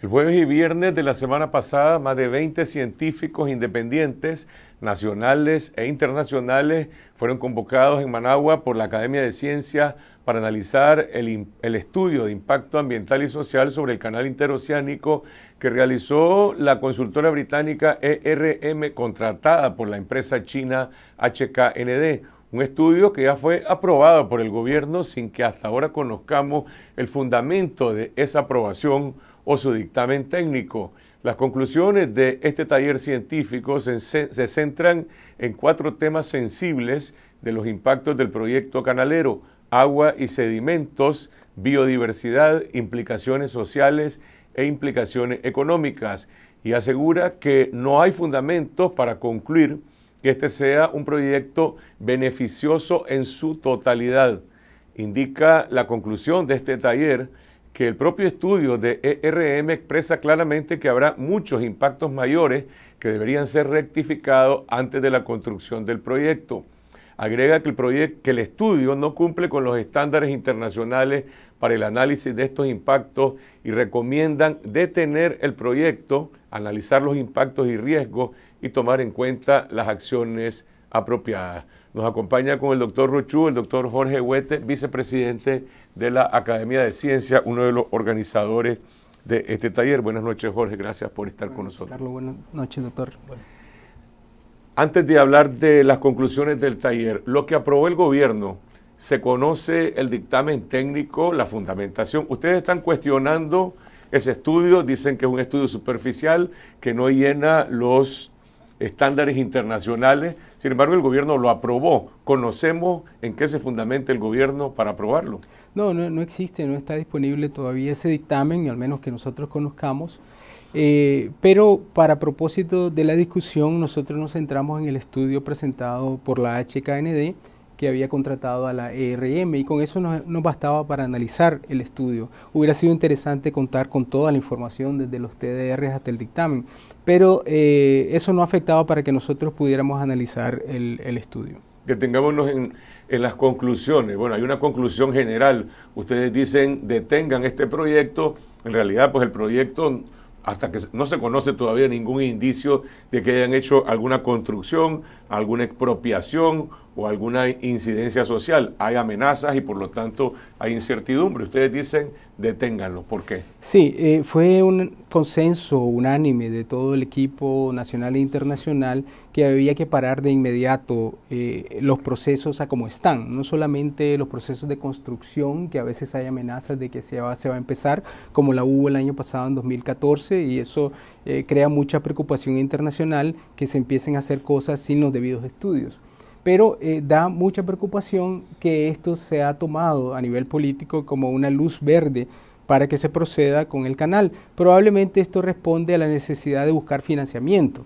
El jueves y viernes de la semana pasada, más de 20 científicos independientes, nacionales e internacionales, fueron convocados en Managua por la Academia de Ciencias para analizar el, estudio de impacto ambiental y social sobre el canal interoceánico que realizó la consultora británica ERM contratada por la empresa china HKND. Un estudio que ya fue aprobado por el gobierno sin que hasta ahora conozcamos el fundamento de esa aprobación o su dictamen técnico. Las conclusiones de este taller científico se, centran en cuatro temas sensibles de los impactos del proyecto canalero, agua y sedimentos, biodiversidad, implicaciones sociales e implicaciones económicas y asegura que no hay fundamentos para concluir que este sea un proyecto beneficioso en su totalidad. Indica la conclusión de este taller que el propio estudio de ERM expresa claramente que habrá muchos impactos mayores que deberían ser rectificados antes de la construcción del proyecto. Agrega que el, que el estudio no cumple con los estándares internacionales para el análisis de estos impactos y recomiendan detener el proyecto, analizar los impactos y riesgos y tomar en cuenta las acciones apropiadas. Nos acompaña con el doctor Rochú, el doctor Jorge Huete, vicepresidente de la Academia de Ciencias, uno de los organizadores de este taller. Buenas noches, Jorge, gracias por estar con nosotros. Carlos, buenas noches, doctor. Antes de hablar de las conclusiones del taller, lo que aprobó el gobierno, se conoce el dictamen técnico, la fundamentación. Ustedes están cuestionando ese estudio, dicen que es un estudio superficial, que no llena los estándares internacionales. Sin embargo, el gobierno lo aprobó. ¿Conocemos en qué se fundamenta el gobierno para aprobarlo? No, no, existe, no está disponible todavía ese dictamen, al menos que nosotros conozcamos. Eh, pero para propósito de la discusión, nosotros nos centramos en el estudio presentado por la HKND que había contratado a la ERM y con eso no bastaba para analizar el estudio. Hubiera sido interesante contar con toda la información desde los TDR hasta el dictamen, pero eh, eso no afectaba para que nosotros pudiéramos analizar el, estudio. Que tengámonos en, en las conclusiones. Bueno, hay una conclusión general. Ustedes dicen detengan este proyecto. En realidad, pues el proyecto hasta que no se conoce todavía ningún indicio de que hayan hecho alguna construcción, alguna expropiación o alguna incidencia social. Hay amenazas y por lo tanto hay incertidumbre. Ustedes dicen, deténganlo. ¿Por qué? Sí, eh, fue un consenso unánime de todo el equipo nacional e internacional que había que parar de inmediato eh, los procesos a como están. No solamente los procesos de construcción, que a veces hay amenazas de que se va, se va a empezar, como la hubo el año pasado en 2014, y eso eh, crea mucha preocupación internacional que se empiecen a hacer cosas sin los debidos estudios pero eh, da mucha preocupación que esto se ha tomado a nivel político como una luz verde para que se proceda con el canal. Probablemente esto responde a la necesidad de buscar financiamiento.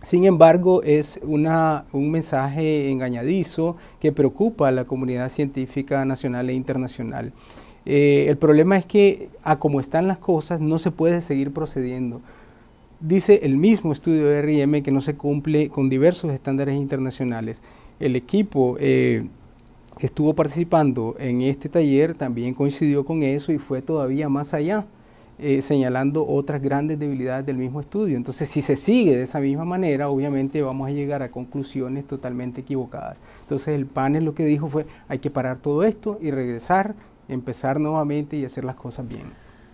Sin embargo, es un mensaje engañadizo que preocupa a la comunidad científica nacional e internacional. Eh, el problema es que a como están las cosas no se puede seguir procediendo. Dice el mismo estudio de RM que no se cumple con diversos estándares internacionales el equipo eh, que estuvo participando en este taller también coincidió con eso y fue todavía más allá, eh, señalando otras grandes debilidades del mismo estudio. Entonces, si se sigue de esa misma manera, obviamente vamos a llegar a conclusiones totalmente equivocadas. Entonces, el panel lo que dijo fue, hay que parar todo esto y regresar, empezar nuevamente y hacer las cosas bien.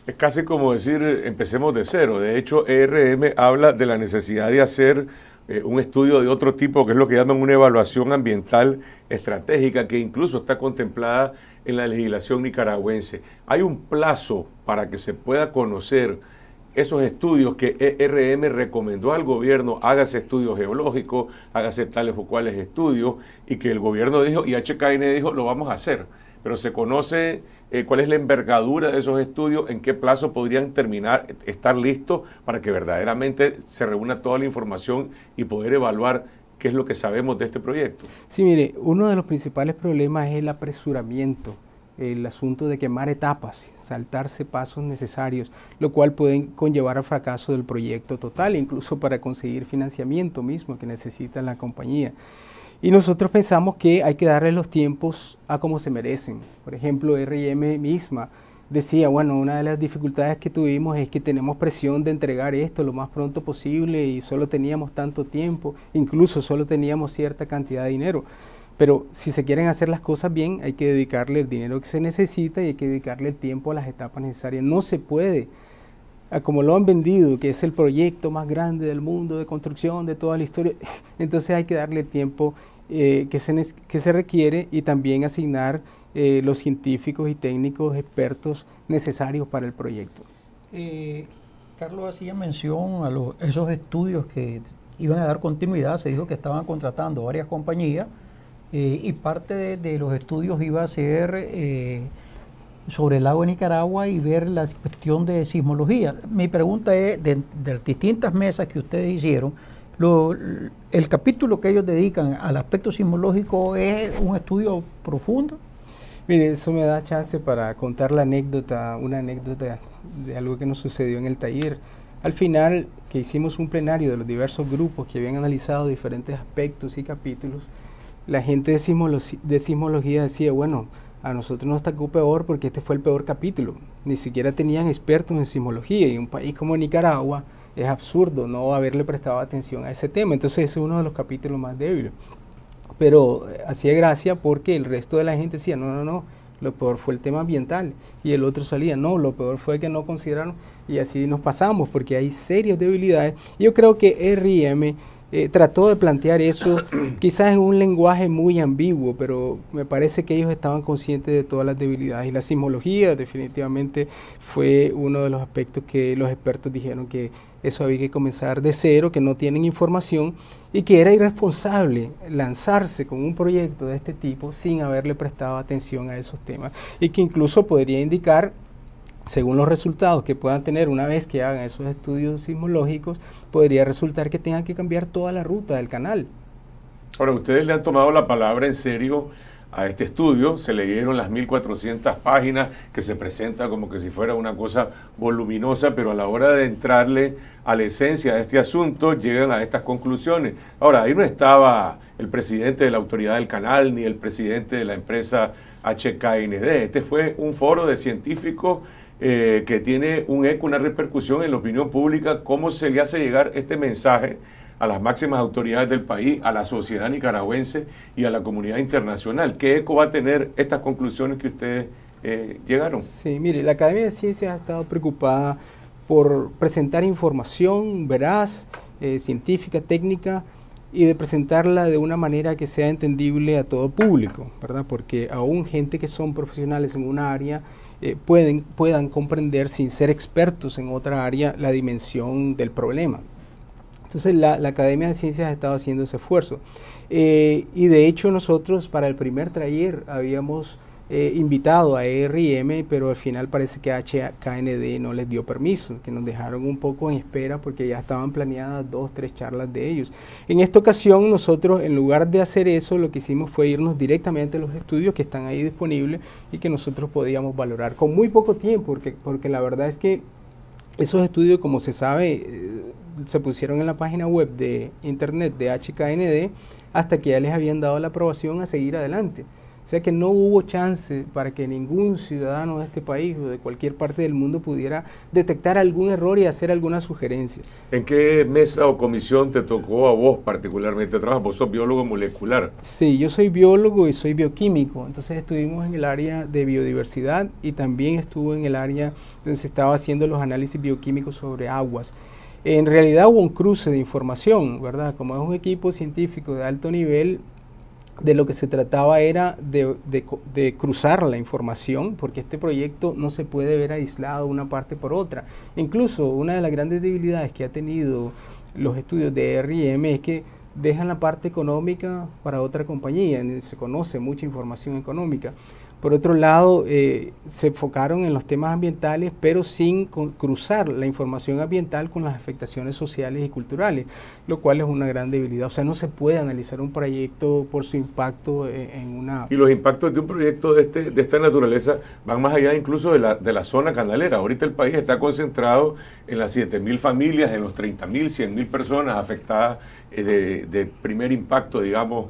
Es casi como decir, empecemos de cero. De hecho, ERM habla de la necesidad de hacer eh, un estudio de otro tipo, que es lo que llaman una evaluación ambiental estratégica, que incluso está contemplada en la legislación nicaragüense. Hay un plazo para que se pueda conocer esos estudios que ERM recomendó al gobierno, hágase estudios geológicos, hágase tales o cuales estudios, y que el gobierno dijo, y HKN dijo, lo vamos a hacer pero se conoce eh, cuál es la envergadura de esos estudios, en qué plazo podrían terminar, estar listos para que verdaderamente se reúna toda la información y poder evaluar qué es lo que sabemos de este proyecto. Sí, mire, uno de los principales problemas es el apresuramiento el asunto de quemar etapas, saltarse pasos necesarios, lo cual puede conllevar al fracaso del proyecto total, incluso para conseguir financiamiento mismo que necesita la compañía. Y nosotros pensamos que hay que darle los tiempos a como se merecen. Por ejemplo, RM misma decía, bueno, una de las dificultades que tuvimos es que tenemos presión de entregar esto lo más pronto posible y solo teníamos tanto tiempo, incluso solo teníamos cierta cantidad de dinero. Pero si se quieren hacer las cosas bien, hay que dedicarle el dinero que se necesita y hay que dedicarle el tiempo a las etapas necesarias. No se puede, como lo han vendido, que es el proyecto más grande del mundo de construcción de toda la historia, entonces hay que darle tiempo eh, que, se, requiere y también asignar eh, los científicos y técnicos expertos necesarios para el proyecto. Eh, Carlos hacía mención a esos estudios que iban a dar continuidad, se dijo que estaban contratando varias compañías y parte de, los estudios iba a ser sobre el lago de Nicaragua y ver la cuestión de sismología. Mi pregunta es, de las distintas mesas que ustedes hicieron, el capítulo que ellos dedican al aspecto sismológico es un estudio profundo. Mire, eso me da chance para contar la anécdota, una anécdota de algo que nos sucedió en el taller. Al final, que hicimos un plenario de los diversos grupos que habían analizado diferentes aspectos y capítulos, la gente de, sismología decía, bueno, a nosotros nos tocó peor porque este fue el peor capítulo. Ni siquiera tenían expertos en sismología y un país como Nicaragua, es absurdo no haberle prestado atención a ese tema. Entonces es uno de los capítulos más débiles. Pero eh, hacía gracia porque el resto de la gente decía, no, no, no, lo peor fue el tema ambiental. Y el otro salía, no, lo peor fue que no consideraron. Y así nos pasamos porque hay serias debilidades. Yo creo que RM eh, trató de plantear eso quizás en un lenguaje muy ambiguo, pero me parece que ellos estaban conscientes de todas las debilidades y la sismología definitivamente fue uno de los aspectos que los expertos dijeron que eso había que comenzar de cero, que no tienen información y que era irresponsable lanzarse con un proyecto de este tipo sin haberle prestado atención a esos temas y que incluso podría indicar según los resultados que puedan tener una vez que hagan esos estudios sismológicos, podría resultar que tengan que cambiar toda la ruta del canal. Ahora, ustedes le han tomado la palabra en serio a este estudio se leyeron las 1.400 páginas que se presenta como que si fuera una cosa voluminosa, pero a la hora de entrarle a la esencia de este asunto llegan a estas conclusiones. Ahora, ahí no estaba el presidente de la autoridad del canal ni el presidente de la empresa HKND. Este fue un foro de científicos eh, que tiene un eco, una repercusión en la opinión pública, cómo se le hace llegar este mensaje a las máximas autoridades del país, a la sociedad nicaragüense y a la comunidad internacional. ¿Qué eco va a tener estas conclusiones que ustedes eh, llegaron? Sí, mire, la Academia de Ciencias ha estado preocupada por presentar información veraz, eh, científica, técnica, y de presentarla de una manera que sea entendible a todo público, ¿verdad? Porque aún gente que son profesionales en una área eh, pueden, puedan comprender sin ser expertos en otra área la dimensión del problema. Entonces la, Academia de Ciencias ha estado haciendo ese esfuerzo. Eh, y de hecho nosotros para el primer taller habíamos eh, invitado a ERM, pero al final parece que HKND no les dio permiso, que nos dejaron un poco en espera porque ya estaban planeadas dos, tres charlas de ellos. En esta ocasión nosotros, en lugar de hacer eso, lo que hicimos fue irnos directamente a los estudios que están ahí disponibles y que nosotros podíamos valorar con muy poco tiempo, porque, porque la verdad es que esos estudios, como se sabe, eh, se pusieron en la página web de internet de HKND hasta que ya les habían dado la aprobación a seguir adelante. O sea que no hubo chance para que ningún ciudadano de este país o de cualquier parte del mundo pudiera detectar algún error y hacer alguna sugerencia. ¿En qué mesa o comisión te tocó a vos particularmente trabajar? Vos sos biólogo molecular. Sí, yo soy biólogo y soy bioquímico. Entonces estuvimos en el área de biodiversidad y también estuve en el área donde se estaba haciendo los análisis bioquímicos sobre aguas. En realidad hubo un cruce de información, ¿verdad? Como es un equipo científico de alto nivel, de lo que se trataba era de, cruzar la información, porque este proyecto no se puede ver aislado una parte por otra. Incluso una de las grandes debilidades que ha tenido los estudios de R&M es que dejan la parte económica para otra compañía, se conoce mucha información económica. Por otro lado, eh, se enfocaron en los temas ambientales, pero sin cruzar la información ambiental con las afectaciones sociales y culturales, lo cual es una gran debilidad. O sea, no se puede analizar un proyecto por su impacto eh, en, una... Y los impactos de un proyecto este, de, esta naturaleza van más allá incluso de la, de la zona canalera. Ahorita el país está concentrado en las 7.000 familias, en los 30.000, 100.000 personas afectadas eh, de primer impacto, digamos,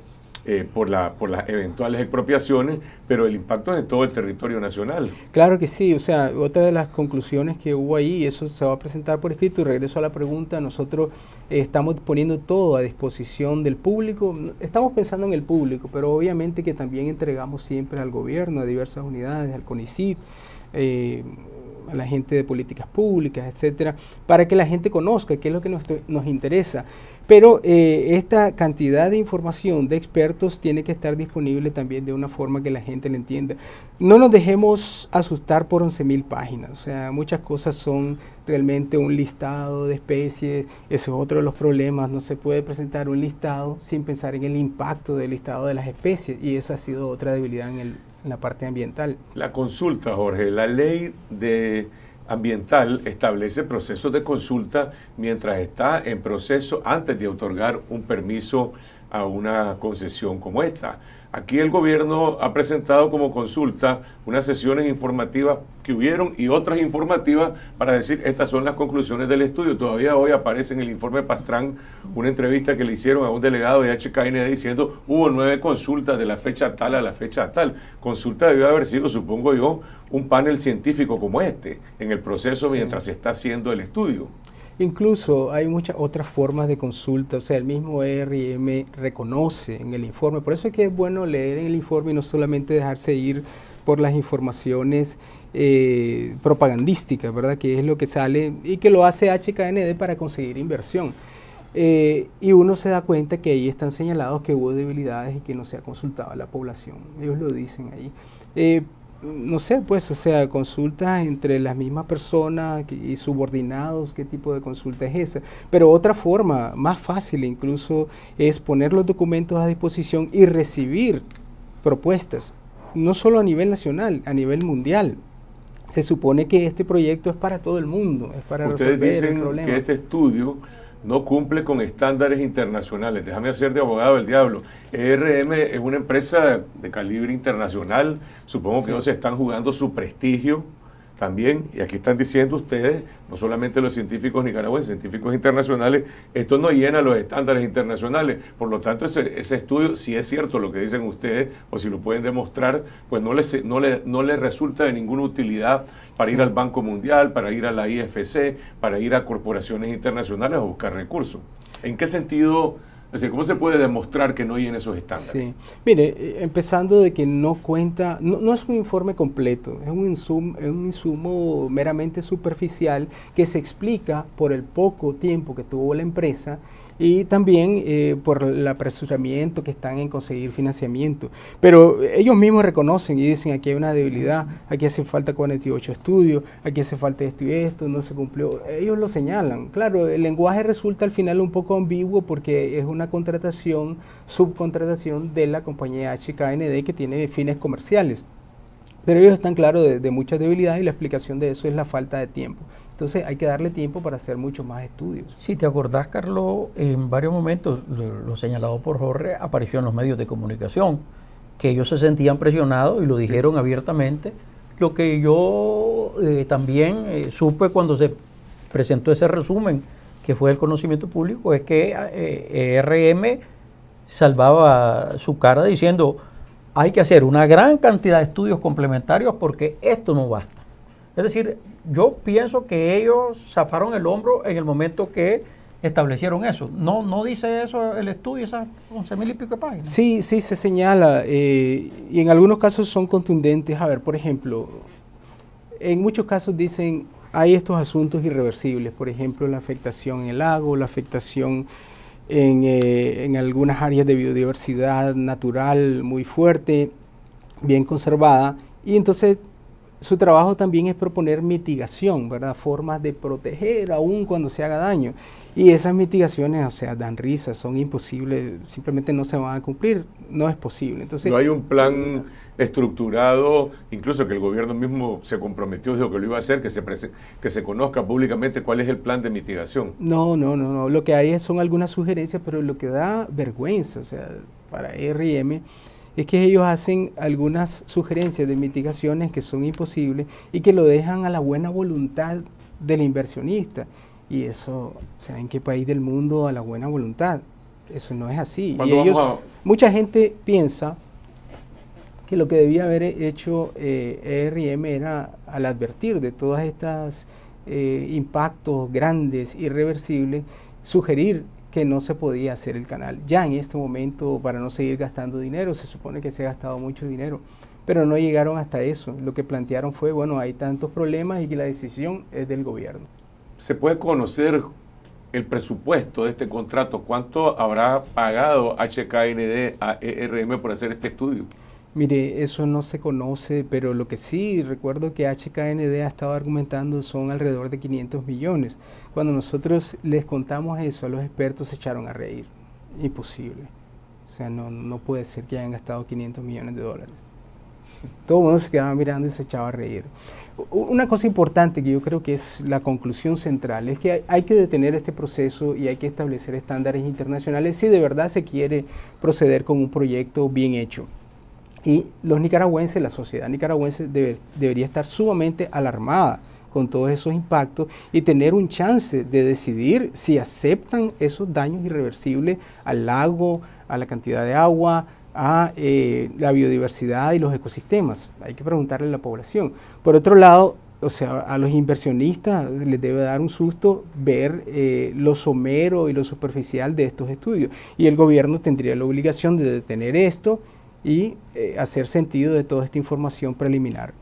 eh, por, la, por las eventuales expropiaciones, pero el impacto es de todo el territorio nacional. Claro que sí, o sea, otra de las conclusiones que hubo ahí, eso se va a presentar por escrito, y regreso a la pregunta, nosotros eh, estamos poniendo todo a disposición del público, estamos pensando en el público, pero obviamente que también entregamos siempre al gobierno, a diversas unidades, al CONICIT, eh, a la gente de políticas públicas, etcétera, para que la gente conozca qué es lo que nos, nos interesa. Pero eh, esta cantidad de información de expertos tiene que estar disponible también de una forma que la gente la entienda. No nos dejemos asustar por 11.000 páginas, o sea, muchas cosas son realmente un listado de especies, eso es otro de los problemas, no se puede presentar un listado sin pensar en el impacto del listado de las especies y esa ha sido otra debilidad en el la parte ambiental. La consulta, Jorge, la ley de ambiental establece procesos de consulta mientras está en proceso antes de otorgar un permiso a una concesión como esta. Aquí el gobierno ha presentado como consulta unas sesiones informativas que hubieron y otras informativas para decir estas son las conclusiones del estudio. Todavía hoy aparece en el informe Pastrán una entrevista que le hicieron a un delegado de HKND diciendo hubo nueve consultas de la fecha tal a la fecha tal. Consulta debió haber sido, supongo yo, un panel científico como este en el proceso mientras se está haciendo el estudio. Incluso hay muchas otras formas de consulta, o sea, el mismo RM reconoce en el informe, por eso es que es bueno leer en el informe y no solamente dejarse ir por las informaciones eh, propagandísticas, ¿verdad? Que es lo que sale y que lo hace HKND para conseguir inversión. Eh, y uno se da cuenta que ahí están señalados que hubo debilidades y que no se ha consultado a la población. Ellos lo dicen ahí. Eh, no sé, pues, o sea, consultas entre las mismas personas y subordinados, qué tipo de consulta es esa. Pero otra forma, más fácil incluso, es poner los documentos a disposición y recibir propuestas, no solo a nivel nacional, a nivel mundial. Se supone que este proyecto es para todo el mundo, es para Ustedes resolver dicen el problema. que este estudio no cumple con estándares internacionales. Déjame hacer de abogado del diablo. ERM es una empresa de calibre internacional, supongo que que se están jugando su prestigio también, y aquí están diciendo ustedes, no solamente los científicos nicaragüenses, científicos internacionales, esto no llena los estándares internacionales. Por lo tanto, ese, estudio, si es cierto lo que dicen ustedes, o si lo pueden demostrar, pues no les, no les, no les resulta de ninguna utilidad para ir al Banco Mundial, para ir a la IFC, para ir a corporaciones internacionales a buscar recursos. ¿En qué sentido es ¿cómo se puede demostrar que no hay en esos estándares? Sí. Mire, eh, empezando de que no cuenta, no, es un informe completo, es un, insumo, es un insumo meramente superficial que se explica por el poco tiempo que tuvo la empresa y también eh, por el apresuramiento que están en conseguir financiamiento. Pero ellos mismos reconocen y dicen aquí hay una debilidad, aquí hace falta 48 estudios, aquí hace falta esto y esto, no se cumplió. Ellos lo señalan. Claro, el lenguaje resulta al final un poco ambiguo porque es una contratación, subcontratación de la compañía HKND que tiene fines comerciales. Pero ellos están claros de muchas debilidades y la explicación de eso es la falta de tiempo. Entonces hay que darle tiempo para hacer muchos más estudios. Si te acordás, Carlos, en varios momentos, lo, señalado por Jorge, apareció en los medios de comunicación, que ellos se sentían presionados y lo dijeron abiertamente. Lo que yo eh, también eh, supe cuando se presentó ese resumen, que fue el conocimiento público, es que eh, eh RM salvaba su cara diciendo, hay que hacer una gran cantidad de estudios complementarios porque esto no basta. Es decir, yo pienso que ellos zafaron el hombro en el momento que establecieron eso. No, no dice eso el estudio, esas mil y pico de páginas. Sí, sí, se señala. Eh, y en algunos casos son contundentes. A ver, por ejemplo, en muchos casos dicen hay estos asuntos irreversibles, por ejemplo, la afectación en el lago, la afectación en, eh, en algunas áreas de biodiversidad natural muy fuerte, bien conservada. Y entonces su trabajo también es proponer mitigación, ¿verdad? Formas de proteger aún cuando se haga daño. Y esas mitigaciones, o sea, dan risa, son imposibles, simplemente no se van a cumplir, no es posible. Entonces, no hay un plan estructurado, incluso que el gobierno mismo se comprometió, dijo que lo iba a hacer, que se, que se conozca públicamente cuál es el plan de mitigación. No, no, no, no. Lo que hay son algunas sugerencias, pero lo que da vergüenza, o sea, para RM es que ellos hacen algunas sugerencias de mitigaciones que son imposibles y que lo dejan a la buena voluntad del inversionista. Y eso, o sea, ¿en qué país del mundo a la buena voluntad? Eso no es así. Mucha gente piensa que lo que debía haber hecho ERM era al advertir de todas estas eh, impactos grandes, irreversibles, sugerir que no se podía hacer el canal. Ya en este momento, para no seguir gastando dinero, se supone que se ha gastado mucho dinero, pero no llegaron hasta eso. Lo que plantearon fue, bueno, hay tantos problemas y que la decisión es del gobierno. ¿Se puede conocer el presupuesto de este contrato? ¿Cuánto habrá pagado HKND a ERM por hacer este estudio? Mire, eso no se conoce, pero lo que sí recuerdo que HKND ha estado argumentando son alrededor de 500 millones. Cuando nosotros les contamos eso a los expertos se echaron a reír. Imposible. O sea, no, puede ser que hayan gastado 500 millones de dólares. Todo el mundo se quedaba mirando y se echaba a reír. Una cosa importante que yo creo que es la conclusión central es que hay que detener este proceso y hay que establecer estándares internacionales si de verdad se quiere proceder con un proyecto bien hecho. Y los nicaragüenses, la sociedad nicaragüense debería estar sumamente alarmada con todos esos impactos y tener un chance de decidir si aceptan esos daños irreversibles al lago, a la cantidad de agua, a eh, la biodiversidad y los ecosistemas. Hay que preguntarle a la población. Por otro lado, o sea, a los inversionistas les debe dar un susto ver eh, lo somero y lo superficial de estos estudios. Y el gobierno tendría la obligación de detener esto y eh, hacer sentido de toda esta información preliminar.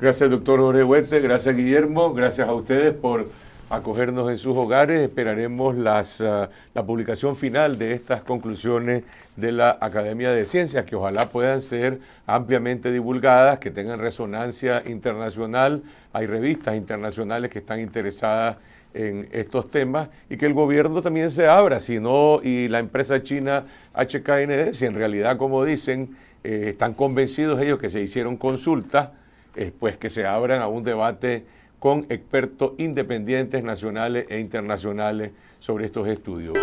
Gracias, doctor Jorge gracias, Guillermo, gracias a ustedes por acogernos en sus hogares. Esperaremos ah, la publicación final de estas conclusiones de la Academia de Ciencias, que ojalá puedan ser ampliamente divulgadas, que tengan resonancia internacional. Hay revistas internacionales que están interesadas en estos temas y que el gobierno también se abra, si no, y la empresa china HKND, si en realidad, como dicen, eh, están convencidos ellos que se hicieron consultas, pues que se abran a un debate con expertos independientes nacionales e internacionales sobre estos estudios.